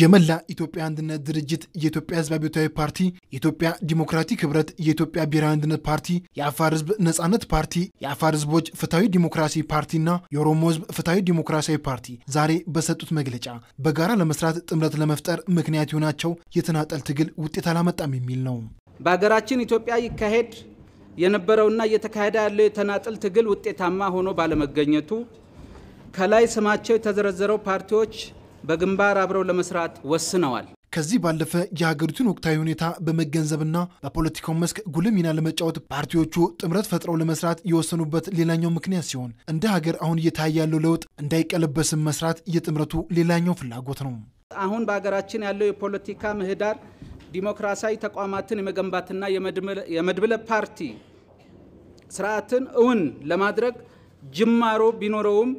የመላ ኢትዮጵያ አንድነት ድርጅት፣ የኢትዮጵያ ህዝብ አብዮታዊ ፓርቲ፣ የኢትዮጵያ ዲሞክራቲክ ህብረት፣ የኢትዮጵያ ብሔራዊ አንድነት ፓርቲ፣ የአፋር ህዝብ ነጻነት ፓርቲ፣ የአፋር ህዝቦች ፍትሐዊ ዲሞክራሲ ፓርቲና የኦሮሞ ህዝብ ፍትሐዊ ዲሞክራሲያዊ ፓርቲ ዛሬ በሰጡት መግለጫ በጋራ ለመስራት ጥምረት ለመፍጠር ምክንያት የሆናቸው የተናጠል ትግል ውጤት አላመጣም የሚል ነው። በሀገራችን ኢትዮጵያ ይካሄድ የነበረውና እየተካሄደ ያለው የተናጠል ትግል ውጤታማ ሆኖ ባለመገኘቱ ከላይ ስማቸው የተዘረዘረው ፓርቲዎች በግንባር አብረው ለመስራት ወስነዋል። ከዚህ ባለፈ የሀገሪቱን ወቅታዊ ሁኔታ በመገንዘብና በፖለቲካው መስክ ጉልህ ሚና ለመጫወት ፓርቲዎቹ ጥምረት ፈጥረው ለመስራት የወሰኑበት ሌላኛው ምክንያት ሲሆን እንደ ሀገር አሁን እየታየ ያለው ለውጥ እንዳይቀለበስም መስራት የጥምረቱ ሌላኛው ፍላጎት ነው። አሁን በሀገራችን ያለው የፖለቲካ ምህዳር ዲሞክራሲያዊ ተቋማትን የመገንባትና የመድብለ ፓርቲ ስርዓትን እውን ለማድረግ ጅማሮ ቢኖረውም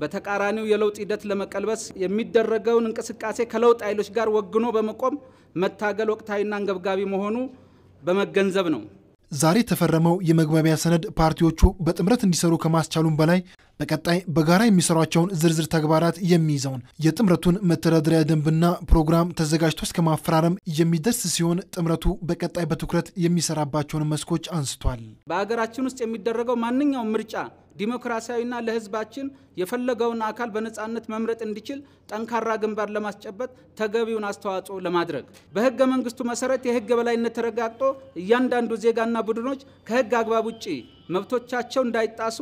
በተቃራኒው የለውጥ ሂደት ለመቀልበስ የሚደረገውን እንቅስቃሴ ከለውጥ ኃይሎች ጋር ወግኖ በመቆም መታገል ወቅታዊና አንገብጋቢ መሆኑ በመገንዘብ ነው። ዛሬ የተፈረመው የመግባቢያ ሰነድ ፓርቲዎቹ በጥምረት እንዲሰሩ ከማስቻሉም በላይ በቀጣይ በጋራ የሚሰሯቸውን ዝርዝር ተግባራት የሚይዘውን የጥምረቱን መተዳደሪያ ደንብና ፕሮግራም ተዘጋጅቶ እስከ ማፈራረም የሚደርስ ሲሆን ጥምረቱ በቀጣይ በትኩረት የሚሰራባቸውን መስኮች አንስቷል። በሀገራችን ውስጥ የሚደረገው ማንኛውም ምርጫ ዲሞክራሲያዊና ለህዝባችን የፈለገውን አካል በነፃነት መምረጥ እንዲችል ጠንካራ ግንባር ለማስጨበጥ ተገቢውን አስተዋጽኦ ለማድረግ በህገ መንግስቱ መሰረት የህግ የበላይነት ተረጋግጦ እያንዳንዱ ዜጋና ቡድኖች ከህግ አግባብ ውጭ መብቶቻቸው እንዳይጣሱ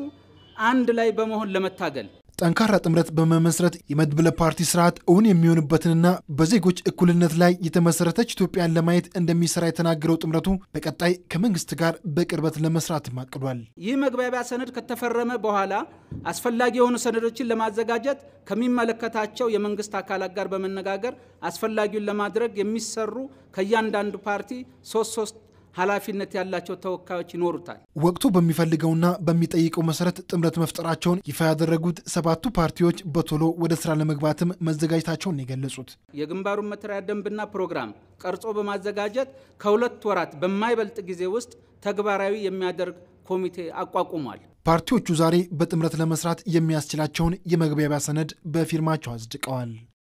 አንድ ላይ በመሆን ለመታገል ጠንካራ ጥምረት በመመስረት የመድብለ ፓርቲ ስርዓት እውን የሚሆንበትንና በዜጎች እኩልነት ላይ የተመሰረተች ኢትዮጵያን ለማየት እንደሚሰራ የተናገረው ጥምረቱ በቀጣይ ከመንግስት ጋር በቅርበት ለመስራት ማቅዷል። ይህ መግባቢያ ሰነድ ከተፈረመ በኋላ አስፈላጊ የሆኑ ሰነዶችን ለማዘጋጀት ከሚመለከታቸው የመንግስት አካላት ጋር በመነጋገር አስፈላጊውን ለማድረግ የሚሰሩ ከእያንዳንዱ ፓርቲ ሶስት ሶስት ኃላፊነት ያላቸው ተወካዮች ይኖሩታል። ወቅቱ በሚፈልገውና በሚጠይቀው መሰረት ጥምረት መፍጠራቸውን ይፋ ያደረጉት ሰባቱ ፓርቲዎች በቶሎ ወደ ስራ ለመግባትም መዘጋጀታቸውን የገለጹት የግንባሩን መተሪያ ደንብና ፕሮግራም ቀርጾ በማዘጋጀት ከሁለት ወራት በማይበልጥ ጊዜ ውስጥ ተግባራዊ የሚያደርግ ኮሚቴ አቋቁሟል። ፓርቲዎቹ ዛሬ በጥምረት ለመስራት የሚያስችላቸውን የመግባቢያ ሰነድ በፊርማቸው አጽድቀዋል።